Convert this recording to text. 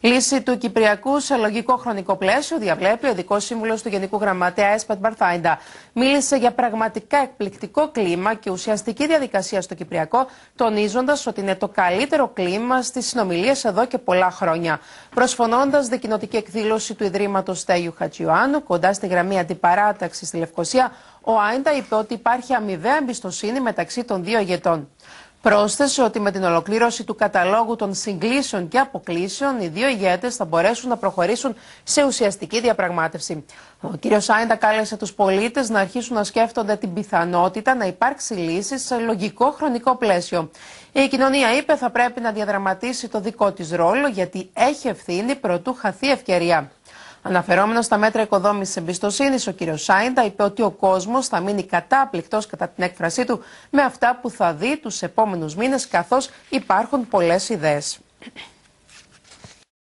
Λύση του Κυπριακού σε λογικό χρονικό πλαίσιο διαβλέπει ο Ειδικός Σύμβουλος του Γενικού Γραμματέα Έσπατ Μπαρθάιντα. Μίλησε για πραγματικά εκπληκτικό κλίμα και ουσιαστική διαδικασία στο Κυπριακό, τονίζοντας ότι είναι το καλύτερο κλίμα στις συνομιλίες εδώ και πολλά χρόνια. Προσφωνώντας δικοινοτική εκδήλωση του Ιδρύματος Στέγιου Χατζιουάνου, κοντά στη γραμμή αντιπαράταξης στη Λευκοσία, ο Άιντα είπε ότι υπάρχει αμοιβαία εμπιστοσύνη μεταξύ των δύο ηγετών. Πρόσθεσε ότι με την ολοκλήρωση του καταλόγου των συγκλήσεων και αποκλήσεων, οι δύο ηγέτες θα μπορέσουν να προχωρήσουν σε ουσιαστική διαπραγμάτευση. Ο κ. Σάιντα κάλεσε τους πολίτες να αρχίσουν να σκέφτονται την πιθανότητα να υπάρξει λύση σε λογικό χρονικό πλαίσιο. Η κοινωνία, είπε, θα πρέπει να διαδραματίσει το δικό της ρόλο γιατί έχει ευθύνη προτού χαθεί ευκαιρία. Αναφερόμενος στα μέτρα οικοδόμησης εμπιστοσύνης, ο κ. Σάιντα είπε ότι ο κόσμος θα μείνει κατάπληκτος κατά την έκφρασή του με αυτά που θα δει τους επόμενους μήνες, καθώς υπάρχουν πολλές ιδέες.